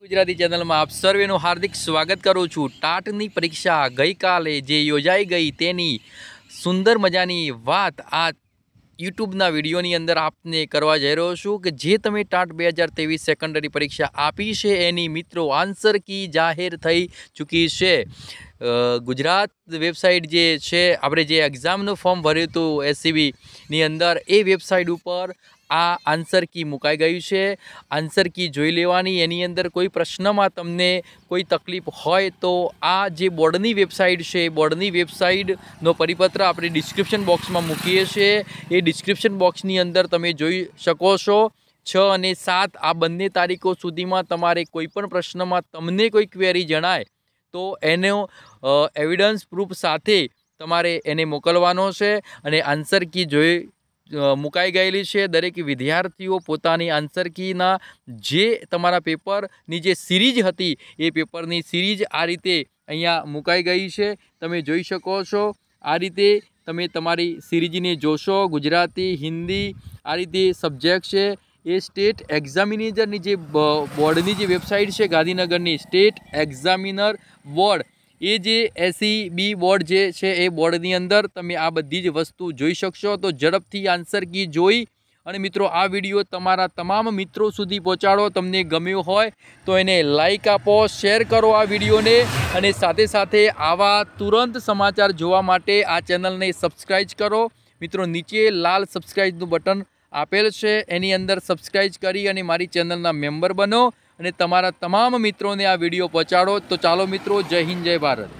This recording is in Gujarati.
ગુજરાતી ચેનલમાં આપ સર્વેનું હાર્દિક સ્વાગત કરું છું ટાટની પરીક્ષા ગઈકાલે જે યોજાઈ ગઈ તેની સુંદર મજાની વાત આ યુટ્યુબના વિડીયોની અંદર આપને કરવા જઈ રહ્યો છું કે જે તમે ટાટ બે હજાર ત્રેવીસ સેકન્ડરી પરીક્ષા આપી છે એની મિત્રો આન્સર કી જાહેર થઈ ચૂકી છે ગુજરાત વેબસાઇટ જે છે આપણે જે એક્ઝામનું ફોર્મ ભર્યું હતું એસસીબીની અંદર એ વેબસાઇટ ઉપર આ આન્સર કી મુકાઈ ગયું છે આન્સર કી જોઈ લેવાની એની અંદર કોઈ પ્રશ્નમાં તમને કોઈ તકલીફ હોય તો આ જે બોર્ડની વેબસાઇટ છે એ બોર્ડની વેબસાઇટનો પરિપત્ર આપણે ડિસ્ક્રિપ્શન બોક્સમાં મૂકીએ છીએ એ ડિસ્ક્રિપ્શન બોક્સની અંદર તમે જોઈ શકો છો છ અને સાત આ બંને તારીખો સુધીમાં તમારે કોઈપણ પ્રશ્નમાં તમને કોઈ ક્વેરી જણાય તો એનો એવિડન્સ પ્રૂફ સાથે તમારે એને મોકલવાનો છે અને આન્સર કી જોઈ મુકાઈ ગયેલી છે દરેક વિદ્યાર્થીઓ પોતાની આન્સર કીના જે તમારા પેપરની જે સિરીજ હતી એ પેપરની સિરીજ આ રીતે અહીંયા મુકાઈ ગઈ છે તમે જોઈ શકો છો આ રીતે તમે તમારી સિરીજને જોશો ગુજરાતી હિન્દી આ રીતે સબ્જેક્ટ છે એ સ્ટેટ એક્ઝામિનેજરની જે બોર્ડની જે વેબસાઇટ છે ગાંધીનગરની સ્ટેટ એક્ઝામિનર બોર્ડ એ જે એસી બી બોર્ડ જે છે એ બોર્ડની અંદર તમે આ બધી જ વસ્તુ જોઈ શકશો તો ઝડપથી આન્સર કી જોઈ અને મિત્રો આ વિડીયો તમારા તમામ મિત્રો સુધી પહોંચાડો તમને ગમ્યો હોય તો એને લાઇક આપો શેર કરો આ વિડીયોને અને સાથે સાથે આવા તુરંત સમાચાર જોવા માટે આ ચેનલને સબસ્ક્રાઈબ કરો મિત્રો નીચે લાલ સબસ્ક્રાઈબનું બટન આપેલ છે એની અંદર સબસ્ક્રાઈબ કરી અને મારી ચેનલના મેમ્બર બનો અને તમારા તમામ મિત્રોને આ વિડીયો પહોંચાડો તો ચાલો મિત્રો જય હિન્દ જય ભારત